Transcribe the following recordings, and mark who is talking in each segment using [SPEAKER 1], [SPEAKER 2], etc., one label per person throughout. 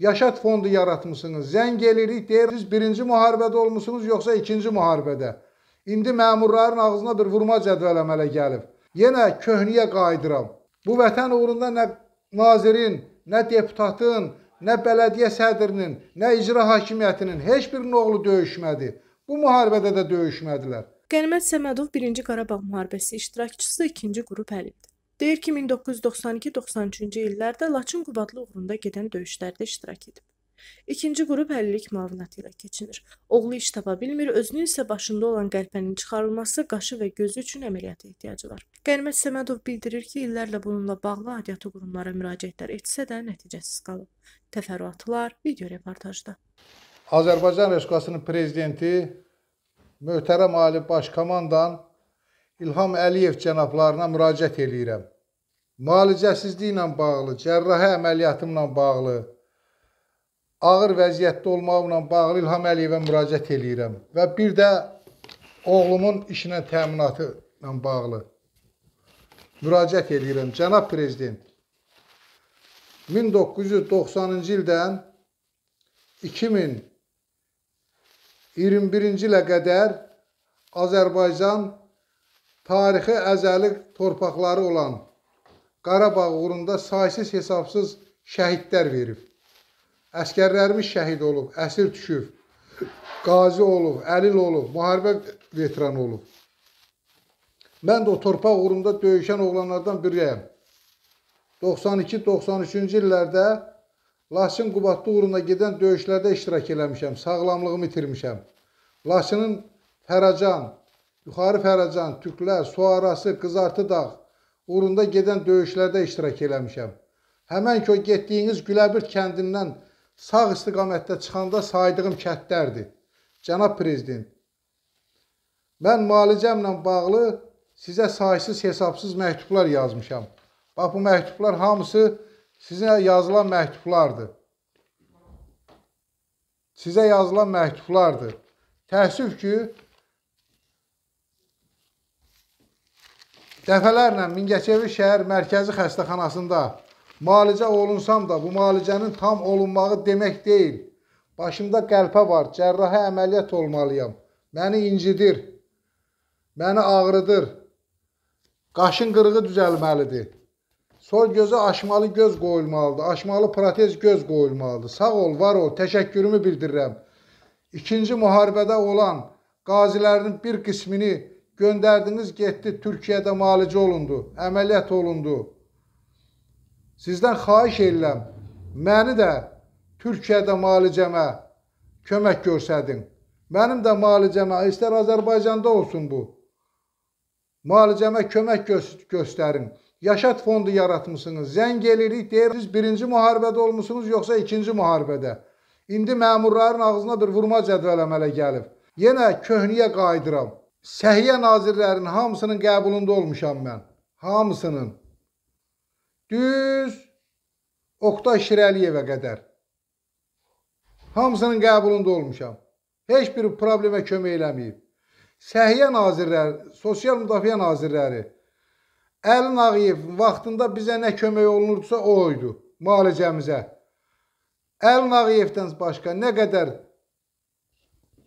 [SPEAKER 1] Yaşat fondu yaratmışsınız. Zəng eləyirik, deyir, siz birinci müharibədə olmusunuz, yoxsa ikinci müharibədə. İndi məmurların ağzına bir vurma cədvəl əmələ gəlib. Yenə köhnüyə qayıdıram. Bu vətən uğrunda nə nazirin, nə deputatın, nə bələdiyyə sədrinin, nə icra hakimiyyətinin heç birinin oğlu döyüşmədi. Bu müharibədə də döyüşmədilər. Qənimət Səmədov 1-ci Qarabağ müharibəsi iştirakçısı, 2-ci qrup əlildir. Deyir ki, 1992-93-cü illərdə Laçın Qubadlı uğrunda gedən döyüşlərdə iştirak edib. İkinci qrup həllilik müavinəti ilə keçinir. Oğlu iş tapa bilmir, özünün isə başında olan qəlpənin çıxarılması, qaşı və gözü üçün əməliyyata ehtiyacı var. Qənimət Səmədov bildirir ki, illərlə bununla bağlı aidiyyatı qurumlara müraciətlər etsə də nəticəsiz qalıb. Təfərrüatlar video reportajda. Azərbaycan Respublikasının prezidenti möhtərəm Ali Baş Komandan İlham Əliyev cənablarına müraciət eləyirəm müalicəsizliklə bağlı, cərrahi əməliyyatımla bağlı, ağır vəziyyətdə olmağımla bağlı İlham Əliyevə müraciət eləyirəm və bir də oğlumun işinə təminatı ilə bağlı müraciət eləyirəm. Cənab Prezident, 1990-cı ildən 2021-ci ilə qədər Azərbaycan tarixi əzəli torpaqları olan Qarabağ uğrunda saysız hesabsız şəhidlər verib. Əskərlərimiz şəhid olub, əsir düşüb, qazi olub, əlil olub, müharibə veteranı olub. Mən də o torpaq uğrunda döyüşən oğlanlardan biriyəm. 92-93-cü illərdə Laçın Qubatlı uğruna gedən döyüşlərdə iştirak eləmişəm, sağlamlığımı itirmişəm. Laçının Fəracan, Yuxarı Fəracan, Tüklər, Suarası, Qızartı dağ, uğrunda gedən döyüşlərdə iştirak eləmişəm. Həmən ki, o getdiyiniz Güləbir kəndindən sağ istiqamətdə çıxanda saydığım kəndlərdir. Cənab Prezident, mən müalicəmlə bağlı sizə saysız hesabsız məktublar yazmışam. Bax, bu məktublar hamısı sizə yazılan məktublardır. Sizə yazılan məktublardır. Təəssüf ki, Dəfələrlə Mingəçevir şəhər mərkəzi xəstəxanasında müalicə olunsam da bu müalicənin tam olunmağı demək deyil. Başımda qəlpə var, cərrahi əməliyyat olmalıyam. Məni incidir, məni ağrıdır. Qaşın qırığı düzəlməlidir. Sol gözə aşmalı göz qoyulmalıdır, aşmalı protez göz qoyulmalıdır. Sağ ol, var ol, təşəkkürümü bildirirəm. İkinci müharibədə olan qazilərinin bir qismini göndərdiniz, getdi Türkiyədə müalicə olundu, əməliyyat olundu. Sizdən xahiş edirəm, məni də Türkiyədə müalicəmə kömək görsədin. Mənim də müalicəmə, istər Azərbaycanda olsun bu. Müalicəmə kömək gö göstərin. Yaşat fondu yaratmışsınız. Zəng eləyirik, deyir, siz birinci müharibədə olmuşsunuz, yoxsa ikinci müharibədə. İndi məmurların ağzına bir vurma cədvəl əmələ gəlib. Yenə köhnüyə qayıdıram. Səhiyyə nazirlərinin hamısının qəbulunda olmuşam mən. Hamısının. Düz Oqtay Şirəliyevə qədər. Hamısının qəbulunda olmuşam. Heç bir problemə kömək eləməyib. Səhiyyə nazirləri, Sosial Müdafiə nazirləri Əlin Ağıyevin vaxtında bizə nə kömək olunurdsa o oydu müalicəmizə. Əlin Ağıyevdən başqa nə qədər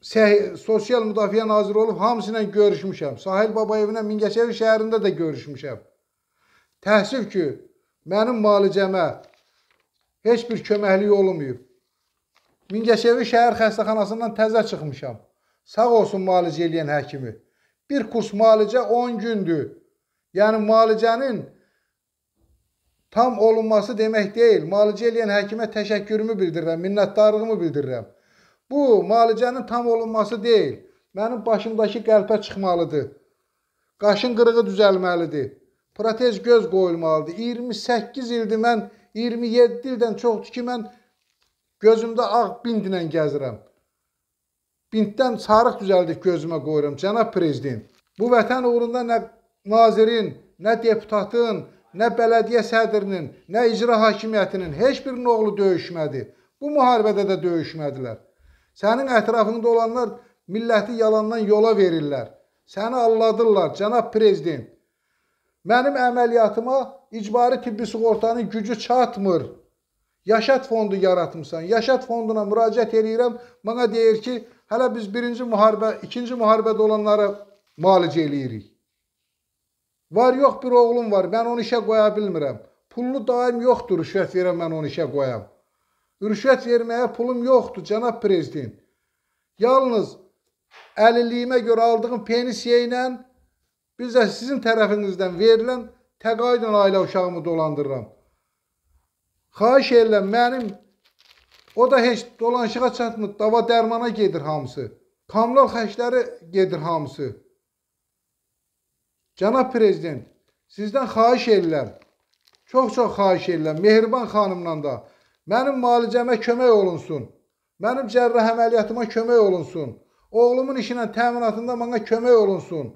[SPEAKER 1] Sosial Müdafiə Naziri olub, hamısı ilə görüşmüşəm. Sahil Babayevlə Mingəçevir şəhərində də görüşmüşəm. Təəssüf ki, mənim malicəmə heç bir köməklik olmayıb. Mingəçevir şəhər xəstəxanasından təzə çıxmışam. Sağ olsun malicə eləyən həkimi. Bir kurs malicə 10 gündür. Yəni malicənin tam olunması demək deyil. Malicə eləyən həkimə təşəkkürümü bildirirəm, minnətdarlığımı bildirirəm. Bu, müalicənin tam olunması deyil. Mənim başımdakı qəlpə çıxmalıdır. Qaşın qırığı düzəlməlidir. Protez göz qoyulmalıdır. 28 ildir mən, 27 ildən çoxdur ki, mən gözümdə ağ bindlə gəzirəm. Binddən sarıq düzəldib gözümə qoyuram, cənab prezident. Bu vətən uğrunda nə nazirin, nə deputatın, nə bələdiyyə sədrinin, nə icra hakimiyyətinin heç birinin oğlu döyüşmədi. Bu müharibədə də döyüşmədilər. Sənin ətrafında olanlar milləti yalandan yola verirlər. Səni alladırlar, cənab prezident. Mənim əməliyyatıma icbari tibbi sığortanın gücü çatmır. Yaşat fondu yaratmısan. Yaşat fonduna müraciət edirəm. Mənə deyir ki, hələ biz birinci müharibə, ikinci müharibədə olanları müalicə eləyirik. Var yox bir oğlum var, mən onu işə qoya bilmirəm. Pullu daim yoxdur, rüşvət verəm, mən onu işə qoyam. Rüşvət verməyə pulum yoxdur, cənab prezident. Yalnız əlilliyimə görə aldığım penisiyə ilə bizə sizin tərəfinizdən verilən təqaüdlə ailə uşağımı dolandırıram. Xahiş edirəm, mənim o da heç dolanışığa çatmır, dava dərmana gedir hamısı. Kommunal xərcləri gedir hamısı. Cənab prezident, sizdən xahiş edirəm. Çox-çox xahiş edirəm. Mehriban xanımla da Mənim müalicəmə kömək olunsun. Mənim cərrah əməliyyatıma kömək olunsun. Oğlumun işinə təminatında mənə kömək olunsun.